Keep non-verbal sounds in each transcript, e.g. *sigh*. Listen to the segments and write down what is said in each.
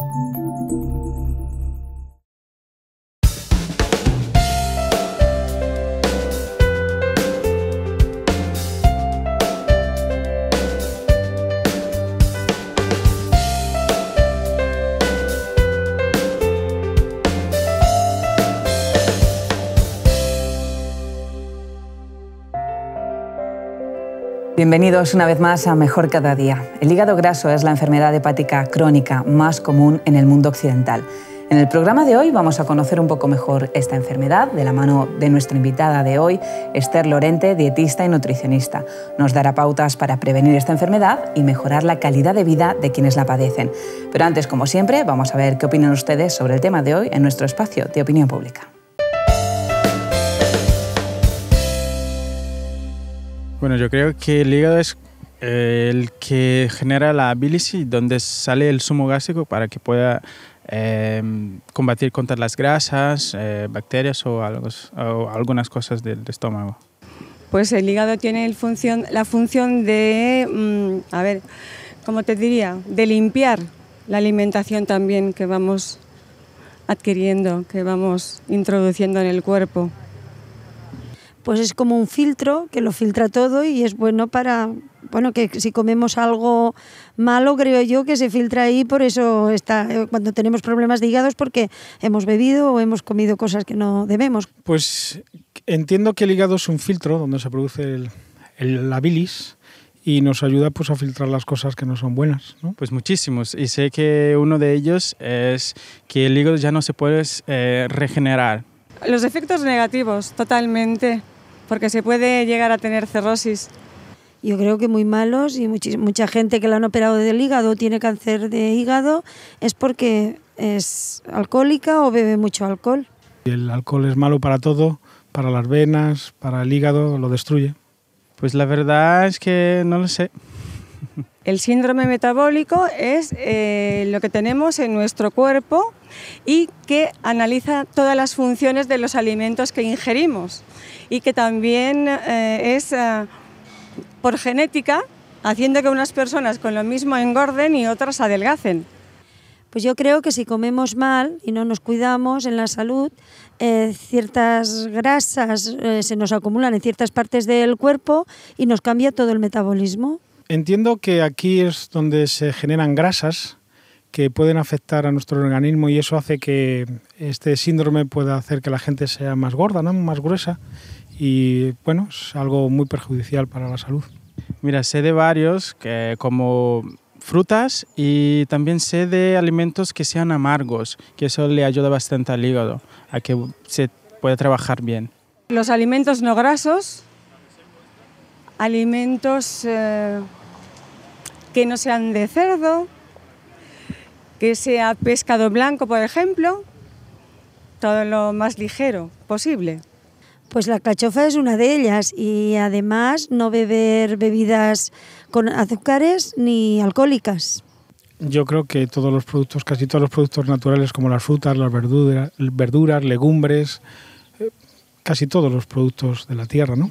thank you Bienvenidos una vez más a Mejor Cada Día. El hígado graso es la enfermedad hepática crónica más común en el mundo occidental. En el programa de hoy vamos a conocer un poco mejor esta enfermedad de la mano de nuestra invitada de hoy, Esther Lorente, dietista y nutricionista. Nos dará pautas para prevenir esta enfermedad y mejorar la calidad de vida de quienes la padecen. Pero antes, como siempre, vamos a ver qué opinan ustedes sobre el tema de hoy en nuestro espacio de opinión pública. Bueno, yo creo que el hígado es eh, el que genera la bilis donde sale el zumo gástrico para que pueda em, combatir contra las grasas, eh, bacterias o, algunas cosas del estómago. Pues el hígado tiene la función de, mm, a ver, ¿cómo te diría? De limpiar la alimentación también que vamos adquiriendo, que vamos introduciendo en el cuerpo pues es como un filtro que lo filtra todo y es bueno para, bueno, que si comemos algo malo, creo yo que se filtra ahí, por eso está, eh, cuando tenemos problemas de hígado porque hemos bebido o hemos comido cosas que no debemos. Pues entiendo que el hígado es un filtro donde se produce la bilis y nos ayuda pues a filtrar las cosas que no son buenas. ¿no? Pues muchísimos. Y sé que uno de ellos es que el hígado ya no se puede eh, regenerar. Los efectos negativos, totalmente porque se puede llegar a tener cirrosis. Yo creo que muy malos y mucha, gente que la han operado del hígado tiene cáncer de hígado es porque es alcohólica o bebe mucho alcohol. El alcohol es malo para todo, para las venas, para el hígado, lo destruye. Pues la verdad es que no lo sé. El síndrome metabólico es eh, lo que tenemos en nuestro cuerpo y que analiza todas las funciones de los alimentos que ingerimos y que también eh, es eh, por genética, haciendo que unas personas con lo mismo engorden y otras adelgacen. Pues yo creo que si comemos mal y no nos cuidamos en la salud, eh, ciertas grasas se nos acumulan en ciertas partes del cuerpo y nos cambia todo el metabolismo. Entiendo que aquí es donde se generan grasas que pueden afectar a nuestro organismo y eso hace que este síndrome pueda hacer que la gente sea más gorda, más gruesa y bueno, es algo muy perjudicial para la salud. Mira, sé de varios que como frutas y también sé de alimentos que sean amargos, que eso le ayuda bastante al hígado a que se pueda trabajar bien. Los alimentos no grasos, alimentos eh, que no sean de cerdo, que sea pescado blanco, por ejemplo, todo lo más ligero posible. Pues la cachofa es una de ellas y además no beber bebidas con azúcares ni alcohólicas. Yo creo que todos los productos, casi todos los productos naturales como las frutas, las verduras, verduras legumbres, eh, casi todos los productos de la tierra, ¿no?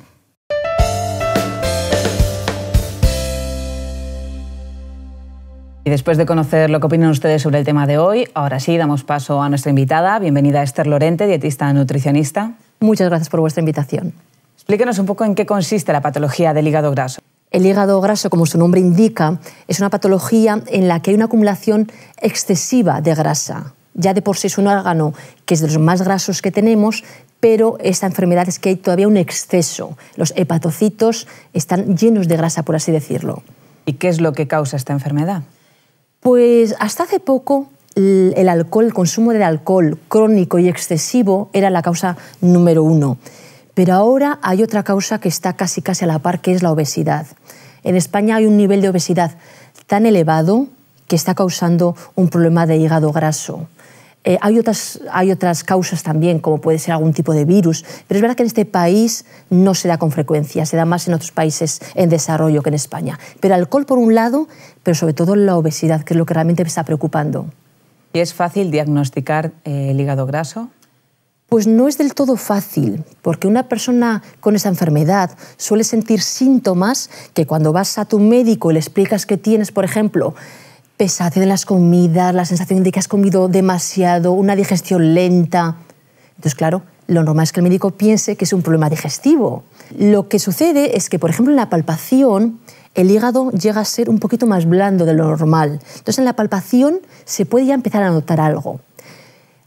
Y después de conocer lo que opinan ustedes sobre el tema de hoy, ahora sí damos paso a nuestra invitada. Bienvenida Esther Lorente, dietista nutricionista. Muchas gracias por vuestra invitación. Explíquenos un poco en qué consiste la patología del hígado graso. El hígado graso, como su nombre indica, es una patología en la que hay una acumulación excesiva de grasa. Ya de por sí es un órgano que es de los más grasos que tenemos, pero esta enfermedad es que hay todavía un exceso. Los hepatocitos están llenos de grasa, por así decirlo. ¿Y qué es lo que causa esta enfermedad? Pues hasta hace poco el alcohol, consumo de alcohol crónico y excesivo era la causa número uno. Pero ahora hay otra causa que está casi casi a la par, que es la obesidad. En España hay un nivel de obesidad tan elevado que está causando un problema de hígado graso. Eh, hay, otras, hay otras causas también, como puede ser algún tipo de virus, pero es verdad que en este país no se da con frecuencia, se da más en otros países en desarrollo que en España. Pero alcohol por un lado, pero sobre todo la obesidad, que es lo que realmente me está preocupando. ¿Y es fácil diagnosticar eh, el hígado graso? Pues no es del todo fácil, porque una persona con esa enfermedad suele sentir síntomas que cuando vas a tu médico y le explicas que tienes, por ejemplo, pesadez de las comidas, la sensación de que has comido demasiado, una digestión lenta. Entonces, claro, lo normal es que el médico piense que es un problema digestivo. Lo que sucede es que, por ejemplo, en la palpación, el hígado llega a ser un poquito más blando de lo normal. Entonces, en la palpación se puede ya empezar a notar algo.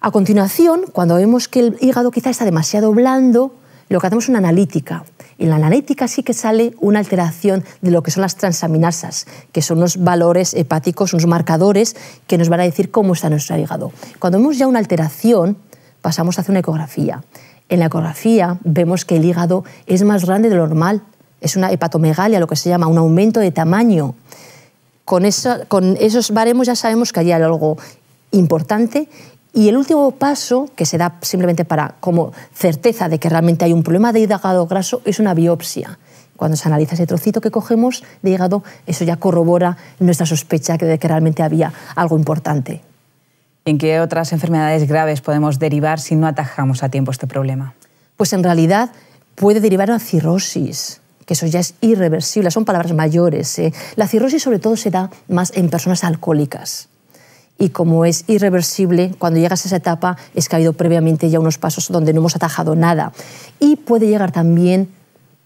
A continuación, cuando vemos que el hígado quizá está demasiado blando, lo que hacemos es una analítica. En la analítica sí que sale una alteración de lo que son las transaminasas, que son los valores hepáticos, unos marcadores que nos van a decir cómo está nuestro hígado. Cuando vemos ya una alteración, pasamos a hacer una ecografía. En la ecografía vemos que el hígado es más grande de lo normal, es una hepatomegalia, lo que se llama un aumento de tamaño. Con, con esos baremos ya sabemos que hay algo importante y el último paso, que se da simplemente para como certeza de que realmente hay un problema de hígado graso, es una biopsia. Cuando se analiza ese trocito que cogemos de hígado, eso ya corrobora nuestra sospecha de que realmente había algo importante. ¿En qué otras enfermedades graves podemos derivar si no atajamos a tiempo este problema? Pues en realidad puede derivar a cirrosis, que eso ya es irreversible, son palabras mayores. ¿eh? La cirrosis sobre todo se da más en personas alcohólicas y como es irreversible, cuando llegas a esa etapa es que ha habido previamente ya unos pasos donde no hemos atajado nada. Y puede llegar también,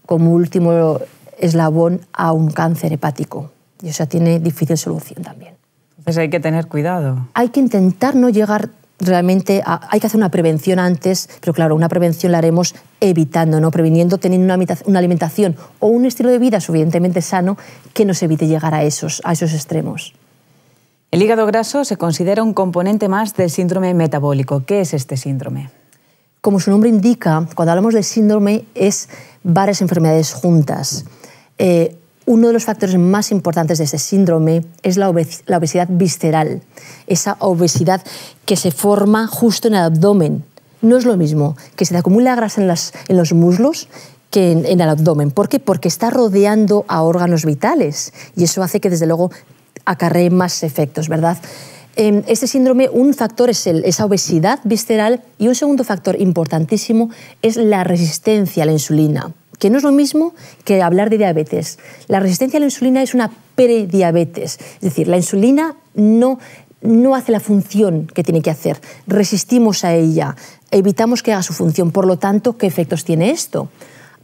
como último eslabón, a un cáncer hepático. Y eso tiene difícil solución también. Entonces hay que tener cuidado. Hay que intentar no llegar realmente a, hay que hacer una prevención antes, pero claro, una prevención la haremos evitando, no previniendo, teniendo una, una, alimentación o un estilo de vida suficientemente sano que nos evite llegar a esos, a esos extremos. El hígado graso se considera un componente más del síndrome metabólico. ¿Qué es este síndrome? Como su nombre indica, cuando hablamos de síndrome es varias enfermedades juntas. Eh, uno de los factores más importantes de este síndrome es la, obesidad visceral, esa obesidad que se forma justo en el abdomen. No es lo mismo que se acumula grasa en, los muslos que en, en, el abdomen. ¿Por qué? Porque está rodeando a órganos vitales y eso hace que desde luego acarree más efectos, ¿verdad? Em, este síndrome, un factor es esa obesidad visceral y un segundo factor importantísimo es la resistencia a la insulina, que no es lo mismo que hablar de diabetes. La resistencia a la insulina es una prediabetes, es decir, la insulina no no hace la función que tiene que hacer, resistimos a ella, evitamos que haga su función, por lo tanto, ¿qué efectos tiene esto?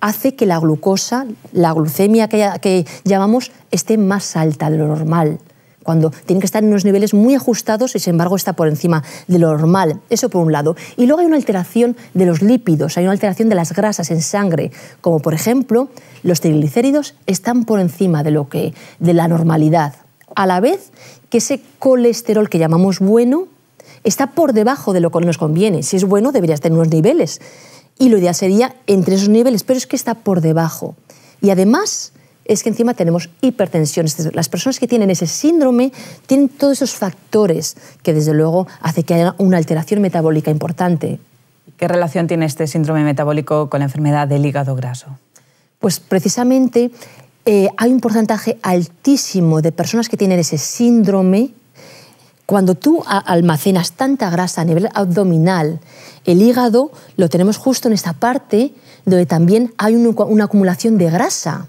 hace que la glucosa, la glucemia que, que, llamamos, esté más alta de lo normal cuando tienen que estar en unos niveles muy ajustados y sin embargo está por encima de lo normal. Eso por un lado. Y luego hay una alteración de los lípidos, hay una alteración de las grasas en sangre, como por ejemplo los triglicéridos están por encima de, lo que, de la normalidad. A la vez que ese colesterol que llamamos bueno está por debajo de lo que nos conviene. Si es bueno, deberías tener unos niveles. Y lo ideal sería entre esos niveles, pero es que está por debajo. Y además, es que encima tenemos hipertensión. Las personas que tienen ese síndrome tienen todos esos factores que desde luego hace que haya una alteración metabólica importante. ¿Qué relación tiene este síndrome metabólico con la enfermedad del hígado graso? Pues precisamente eh, hay un porcentaje altísimo de personas que tienen ese síndrome. Cuando tú almacenas tanta grasa a nivel abdominal, el hígado lo tenemos justo en esta parte donde también hay una acumulación de grasa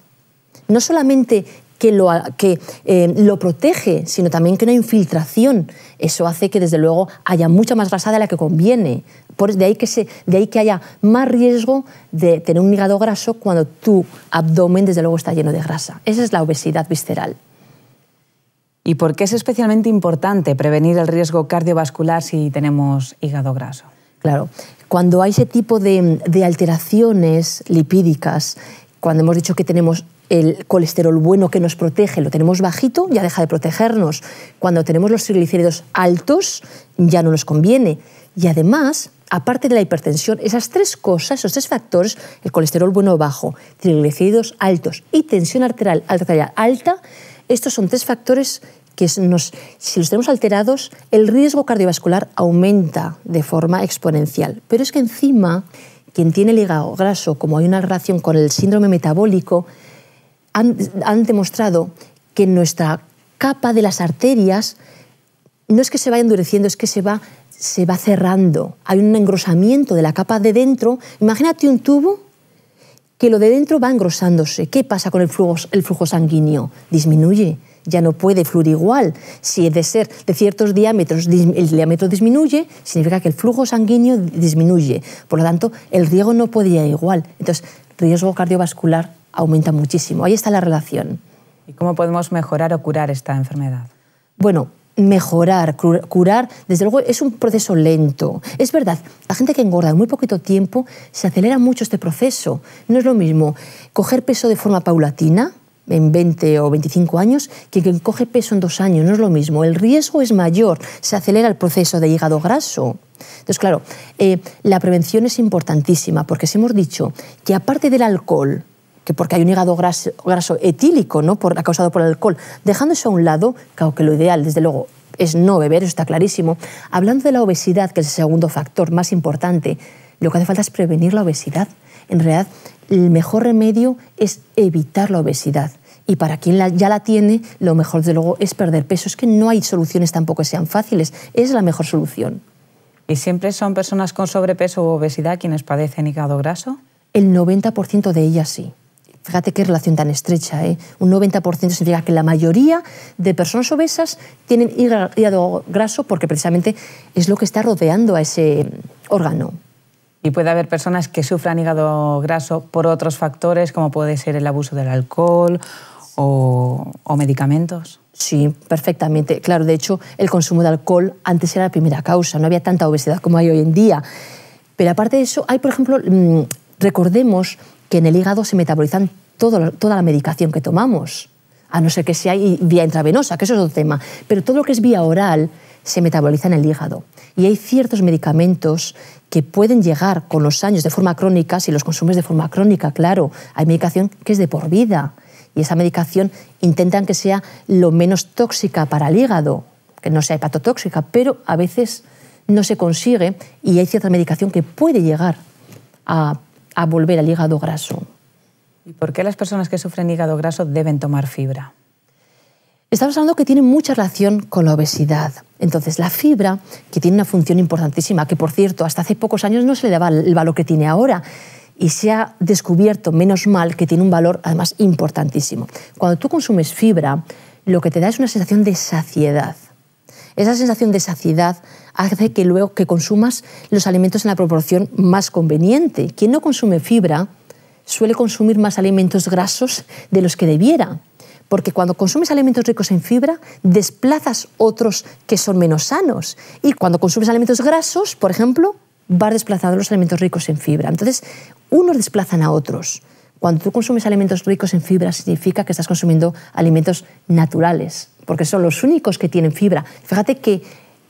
no solamente que, lo, que eh, lo protege, sino también que no hay infiltración. Eso hace que, desde luego, haya mucha más grasa de la que conviene. Por, de, ahí que se, de ahí que haya más riesgo de tener un hígado graso cuando tu abdomen, desde luego, está lleno de grasa. Esa es la obesidad visceral. ¿Y por qué es especialmente importante prevenir el riesgo cardiovascular si tenemos hígado graso? Claro, cuando hay ese tipo de alteraciones lipídicas, cuando hemos dicho que tenemos el colesterol bueno que nos protege lo tenemos bajito, ya deja de protegernos. Cuando tenemos los triglicéridos altos, ya no nos conviene. Y además, aparte de la hipertensión, esas tres cosas, esos tres factores, el colesterol bueno bajo, triglicéridos altos y tensión arterial alta, alta estos son tres factores que nos, si los tenemos alterados, el riesgo cardiovascular aumenta de forma exponencial. Pero es que encima, quien tiene hígado graso, como hay una relación con el síndrome metabólico, han, demostrado que nuestra capa de las arterias no es que se vaya endureciendo, es que se va, se va cerrando. Hay un engrosamiento de la capa de dentro. Imagínate un tubo que lo de dentro va engrosándose. ¿Qué pasa con el flujo, el flujo sanguíneo? Disminuye, ya no puede fluir igual. Si es de ser de ciertos diámetros, el diámetro disminuye, significa que el flujo sanguíneo disminuye. Por lo tanto, el riego no puede ir igual. Entonces, riesgo cardiovascular aumenta muchísimo. Ahí está la relación. ¿Y cómo podemos mejorar o curar esta enfermedad? Bueno, mejorar, curar, desde luego es un proceso lento. Es verdad, la gente que engorda en muy poquito tiempo se acelera mucho este proceso. No es lo mismo coger peso de forma paulatina en 20 o 25 años que quien coge peso en dos años. No es lo mismo. El riesgo es mayor, se acelera el proceso de hígado graso. Entonces, claro, eh, la prevención es importantísima porque si hemos dicho que aparte del alcohol, porque hay un hígado graso, etílico ¿no? causado por el alcohol. Dejando eso a un lado, claro que lo ideal, desde luego, es no beber, eso está clarísimo. Hablando de la obesidad, que es el segundo factor más importante, lo que hace falta es prevenir la obesidad. En realidad, el mejor remedio es evitar la obesidad. Y para quien ya la tiene, lo mejor, desde luego, es perder peso. Es que no hay soluciones tampoco que sean fáciles. Es la mejor solución. ¿Y siempre son personas con sobrepeso u obesidad quienes padecen hígado graso? El 90% de ellas sí. Fíjate qué relación tan estrecha. ¿eh? Un 90% significa que la mayoría de personas obesas tienen hígado graso porque precisamente es lo que está rodeando a ese órgano. Y puede haber personas que sufran hígado graso por otros factores, como puede ser el abuso del alcohol o, o medicamentos. Sí, perfectamente. Claro, de hecho, el consumo de alcohol antes era la primera causa, no había tanta obesidad como hay hoy en día. Pero aparte de eso, hay, por ejemplo, mm, recordemos que en el hígado se metabolizan toda la medicación que tomamos, a no ser que sea vía intravenosa, que eso es otro tema, pero todo lo que es vía oral se metaboliza en el hígado. Y hay ciertos medicamentos que pueden llegar con los años de forma crónica, si los consumes de forma crónica, claro, hay medicación que es de por vida y esa medicación intentan que sea lo menos tóxica para el hígado, que no sea hepatotóxica, pero a veces no se consigue y hay cierta medicación que puede llegar a a volver al hígado graso. ¿Y por qué las personas que sufren hígado graso deben tomar fibra? Estamos hablando que tiene mucha relación con la obesidad. Entonces, la fibra, que tiene una función importantísima, que por cierto, hasta hace pocos años no se le daba el valor que tiene ahora, y se ha descubierto, menos mal, que tiene un valor además importantísimo. Cuando tú consumes fibra, lo que te da es una sensación de saciedad. Esa sensación de saciedad hace que luego que consumas los alimentos en la proporción más conveniente. Quien no consume fibra suele consumir más alimentos grasos de los que debiera, porque cuando consumes alimentos ricos en fibra, desplazas otros que son menos sanos. Y cuando consumes alimentos grasos, por ejemplo, vas desplazando los alimentos ricos en fibra. Entonces, unos desplazan a otros. Cuando tú consumes alimentos ricos en fibra, significa que estás consumiendo alimentos naturales, porque son los únicos que tienen fibra. Fíjate que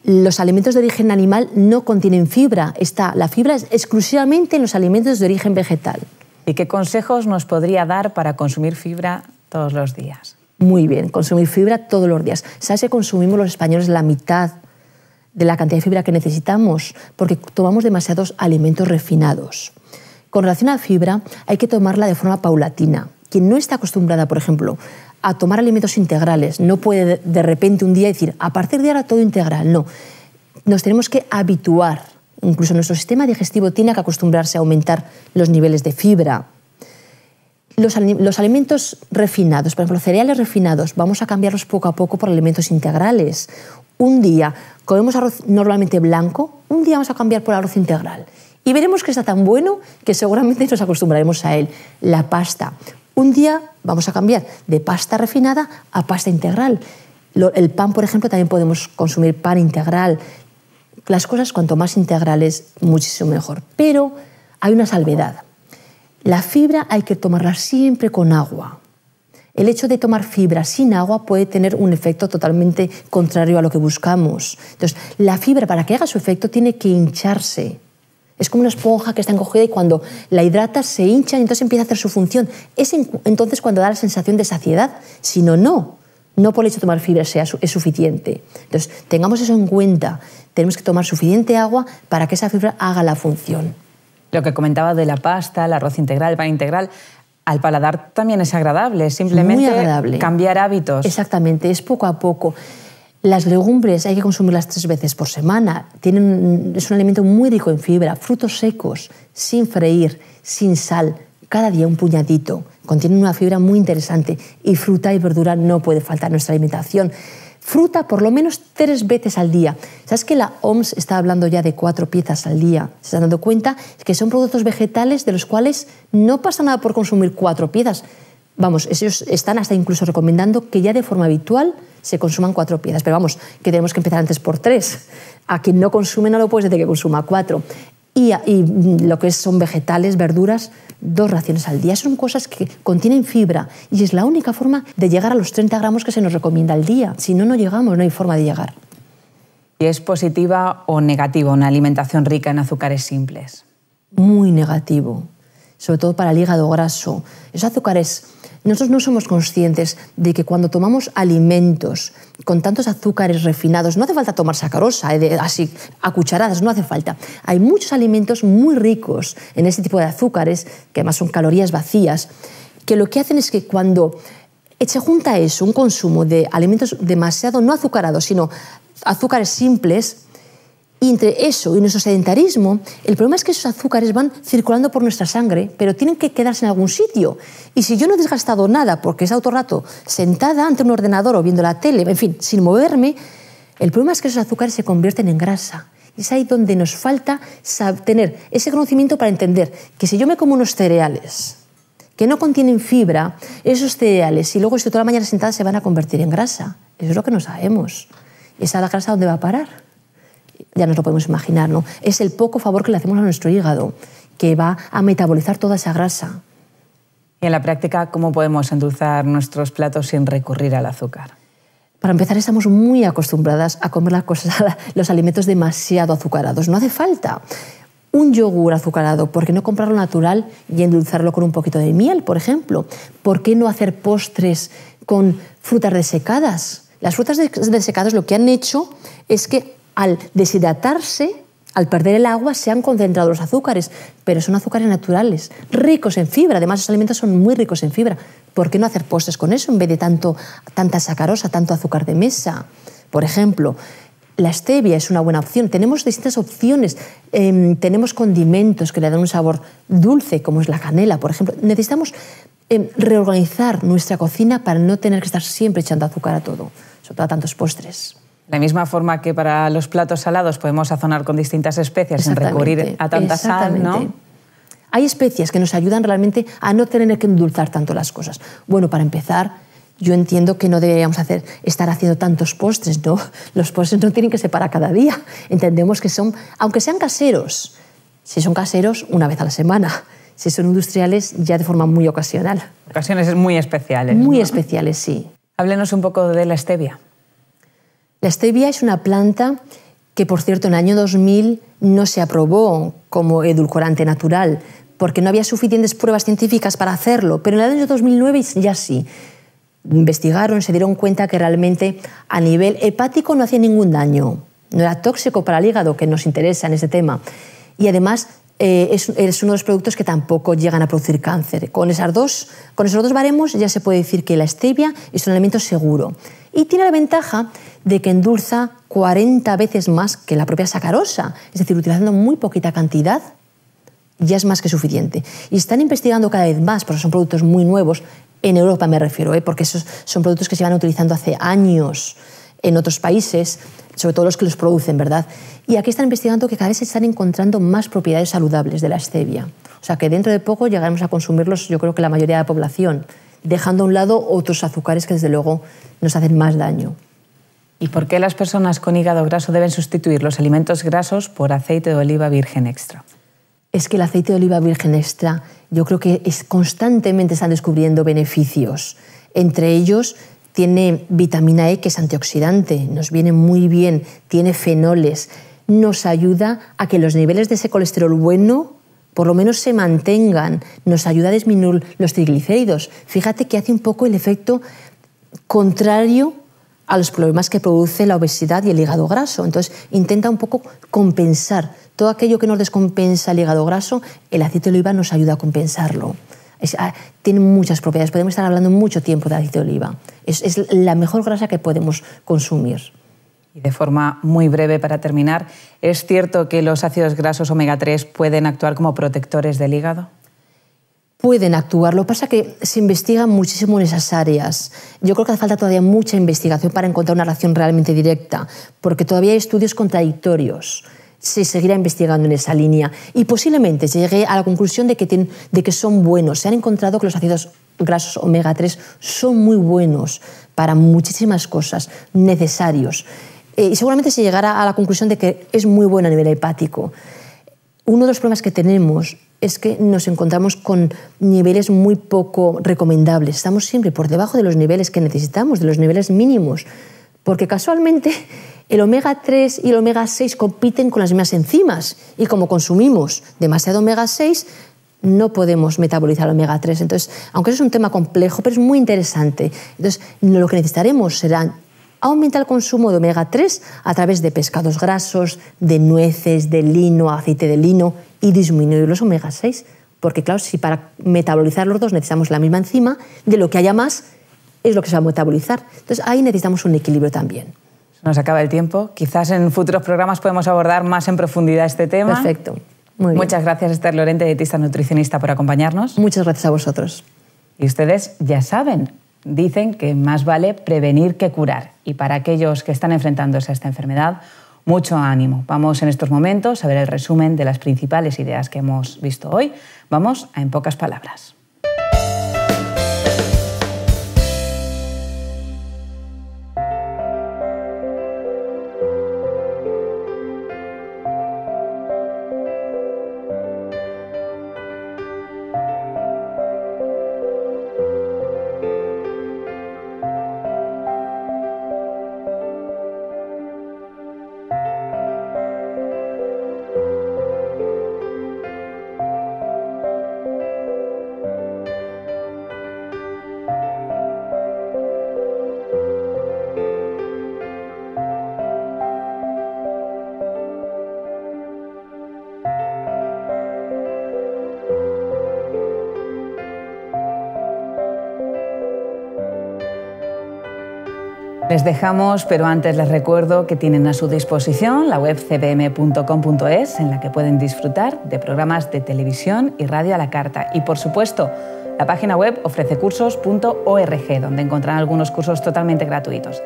los alimentos de origen animal no contienen fibra. Está, la fibra es exclusivamente en los alimentos de origen vegetal. ¿Y qué consejos nos podría dar para consumir fibra todos los días? Muy bien, consumir fibra todos los días. ¿Sabes que consumimos los españoles la mitad de la cantidad de fibra que necesitamos? Porque tomamos demasiados alimentos refinados. Con relación a la fibra, hay que tomarla de forma paulatina. Quien no está acostumbrada, por ejemplo, a tomar alimentos integrales, no puede de repente un día decir, a partir de ahora todo integral, no. Nos tenemos que habituar, incluso nuestro sistema digestivo tiene que acostumbrarse a aumentar los niveles de fibra. Los, alimentos refinados, por ejemplo, los cereales refinados, vamos a cambiarlos poco a poco por alimentos integrales. Un día comemos arroz normalmente blanco, un día vamos a cambiar por arroz integral y veremos que está tan bueno que seguramente nos acostumbraremos a él. La pasta. Un día vamos a cambiar de pasta refinada a pasta integral. El pan, por ejemplo, también podemos consumir pan integral. Las cosas cuanto más integrales, muchísimo mejor. Pero hay una salvedad. La fibra hay que tomarla siempre con agua. El hecho de tomar fibra sin agua puede tener un efecto totalmente contrario a lo que buscamos. Entonces, la fibra, para que haga su efecto, tiene que hincharse. Es como una esponja que está encogida y cuando la hidrata se hincha y entonces empieza a hacer su función. Es entonces cuando da la sensación de saciedad, si no, no. por el hecho de tomar fibra sea es suficiente. Entonces, tengamos eso en cuenta. Tenemos que tomar suficiente agua para que esa fibra haga la función. Lo que comentaba de la pasta, el arroz integral, el pan integral, al paladar también es agradable, simplemente agradable. cambiar hábitos. Exactamente, es poco a poco. Las legumbres hay que consumirlas tres veces por semana. es un alimento muy rico en fibra, frutos secos, sin freír, sin sal, cada día un puñadito. contienen una fibra muy interesante y fruta y verdura no puede faltar en nuestra alimentación. Fruta por lo menos tres veces al día. ¿Sabes que la OMS está hablando ya de cuatro piezas al día? Se están dando cuenta que son productos vegetales de los cuales no pasa nada por consumir cuatro piezas Vamos, ellos están hasta incluso recomendando que ya de forma habitual se consuman cuatro piezas. Pero vamos, que tenemos que empezar antes por tres. A quien no consume no lo puedes decir que consuma cuatro. Y, y, lo que son vegetales, verduras, dos raciones al día. Son cosas que contienen fibra y es la única forma de llegar a los 30 gramos que se nos recomienda al día. Si no, no llegamos, no hay forma de llegar. ¿Y es positiva o negativa una alimentación rica en azúcares simples? Muy negativo, sobre todo para el hígado graso. Esos azúcares nosotros no somos conscientes de que cuando tomamos alimentos con tantos azúcares refinados, no hace falta tomar sacarosa eh, así a cucharadas, no hace falta. Hay muchos alimentos muy ricos en este tipo de azúcares, que además son calorías vacías, que lo que hacen es que cuando se junta eso, un consumo de alimentos demasiado no azucarados, sino azúcares simples, y entre eso y nuestro sedentarismo, el problema es que esos azúcares van circulando por nuestra sangre, pero tienen que quedarse en algún sitio. Y si yo no he desgastado nada porque he estado todo el rato sentada ante un ordenador o viendo la tele, en fin, sin moverme, el problema es que esos azúcares se convierten en grasa. Y es ahí donde nos falta tener ese conocimiento para entender que si yo me como unos cereales que no contienen fibra, esos cereales, y luego estoy toda la mañana sentada, se van a convertir en grasa. Eso es lo que no sabemos. ¿Y esa grasa dónde va a parar? ya nos lo podemos imaginar, ¿no? Es el poco favor que le hacemos a nuestro hígado, que va a metabolizar toda esa grasa. Y en la práctica, ¿cómo podemos endulzar nuestros platos sin recurrir al azúcar? Para empezar, estamos muy acostumbradas a comer las cosas, *laughs* los alimentos demasiado azucarados. No hace falta un yogur azucarado, ¿por qué no comprarlo natural y endulzarlo con un poquito de miel, por ejemplo? ¿Por qué no hacer postres con frutas desecadas? Las frutas desecadas lo que han hecho es que al deshidratarse, al perder el agua, se han concentrado los azúcares, pero son azúcares naturales, ricos en fibra. Además, los alimentos son muy ricos en fibra. ¿Por qué no hacer postres con eso en vez de tanto, tanta sacarosa, tanto azúcar de mesa? Por ejemplo, la stevia es una buena opción. Tenemos distintas opciones. Em, tenemos condimentos que le dan un sabor dulce, como es la canela, por ejemplo. Necesitamos em, reorganizar nuestra cocina para no tener que estar siempre echando azúcar a todo, sobre todo a tantos postres la misma forma que para los platos salados podemos sazonar con distintas especias sin recurrir a tanta sal, ¿no? Hay especias que nos ayudan realmente a no tener que endulzar tanto las cosas. Bueno, para empezar, yo entiendo que no deberíamos hacer, estar haciendo tantos postres, ¿no? *laughs* Los postres no tienen que separar cada día. Entendemos que son, aunque sean caseros, si son caseros, una vez a la semana. Si son industriales, ya de forma muy ocasional. Ocasiones muy especiales. Muy especiales, sí. Háblenos un poco de la stevia. La stevia es una planta que, por cierto, en el año 2000 no se aprobó como edulcorante natural, porque no había suficientes pruebas científicas para hacerlo, pero en el año 2009 ya sí. Investigaron, se dieron cuenta que realmente a nivel hepático no hacía ningún daño, no era tóxico para el hígado, que nos interesa en este tema. Y además eh, es, uno de los productos que tampoco llegan a producir cáncer. Con, dos, con esos dos baremos ya se puede decir que la stevia es un elemento seguro y tiene la ventaja de que endulza 40 veces más que la propia sacarosa, es decir, utilizando muy poquita cantidad ya es más que suficiente. Y están investigando cada vez más, porque son productos muy nuevos, en Europa me refiero, ¿eh? porque esos son productos que se van utilizando hace años en otros países, sobre todo los que los producen, ¿verdad? Y aquí están investigando que cada vez se están encontrando más propiedades saludables de la stevia. O sea que dentro de poco llegaremos a consumirlos, yo creo que la mayoría de la población dejando a un lado otros azúcares que desde luego nos hacen más daño. ¿Y por qué las personas con hígado graso deben sustituir los alimentos grasos por aceite de oliva virgen extra? Es que el aceite de oliva virgen extra yo creo que es, constantemente están descubriendo beneficios. Entre ellos tiene vitamina E, que es antioxidante, nos viene muy bien, tiene fenoles, nos ayuda a que los niveles de ese colesterol bueno por lo menos se mantengan, nos ayuda a disminuir los triglicéridos. Fíjate que hace un poco el efecto contrario a los problemas que produce la obesidad y el hígado graso. Entonces, intenta un poco compensar todo aquello que nos descompensa el hígado graso, el aceite de oliva nos ayuda a compensarlo. Ah, tiene muchas propiedades, podemos estar hablando mucho tiempo de aceite de oliva. es la mejor grasa que podemos consumir de forma muy breve para terminar, ¿es cierto que los ácidos grasos omega 3 pueden actuar como protectores del hígado? pueden actuar. Lo que pasa es que se investiga muchísimo en esas áreas. Yo creo que hace falta todavía mucha investigación para encontrar una relación realmente directa, porque todavía hay estudios contradictorios. Se seguirá investigando en esa línea y posiblemente se llegue a la conclusión de que, de que son buenos. Se han encontrado que los ácidos grasos omega 3 son muy buenos para muchísimas cosas, necesarios. Eh, y seguramente se llegará a la conclusión de que es muy bueno a nivel hepático. Uno de los problemas que tenemos es que nos encontramos con niveles muy poco recomendables. Estamos siempre por debajo de los niveles que necesitamos, de los niveles mínimos, porque casualmente el omega 3 y el omega 6 compiten con las mismas enzimas y como consumimos demasiado omega 6, no podemos metabolizar el omega 3. Entonces, aunque eso es un tema complejo, pero es muy interesante. Entonces, lo que necesitaremos serán aumenta el consumo de omega 3 a través de pescados grasos, de nueces, de lino, aceite de lino y disminuir los omega 6. Porque claro, si para metabolizar los dos necesitamos la misma enzima, de lo que haya más es lo que se va a metabolizar. Entonces ahí necesitamos un equilibrio también. Nos acaba el tiempo. Quizás en futuros programas podemos abordar más en profundidad este tema. Perfecto. Muy bien. Muchas gracias, Esther Lorente, dietista nutricionista, por acompañarnos. Muchas gracias a vosotros. Y ustedes ya saben, dicen que más vale prevenir que curar. Y para aquellos que están enfrentándose a esta enfermedad, mucho ánimo. Vamos en estos momentos a ver el resumen de las principales ideas que hemos visto hoy. Vamos a en pocas palabras. Les dejamos, pero antes les recuerdo que tienen a su disposición la web cbm.com.es en la que pueden disfrutar de programas de televisión y radio a la carta. Y por supuesto, la página web ofrececursos.org, donde encontrarán algunos cursos totalmente gratuitos.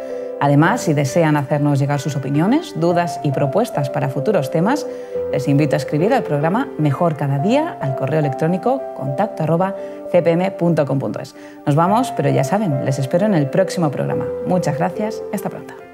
Además, si desean hacernos llegar sus opiniones, dudas y propuestas para futuros temas, les invito a escribir al programa Mejor Cada Día al correo electrónico contacto Nos vamos, pero ya saben, les espero en el próximo programa. Muchas gracias, hasta pronto.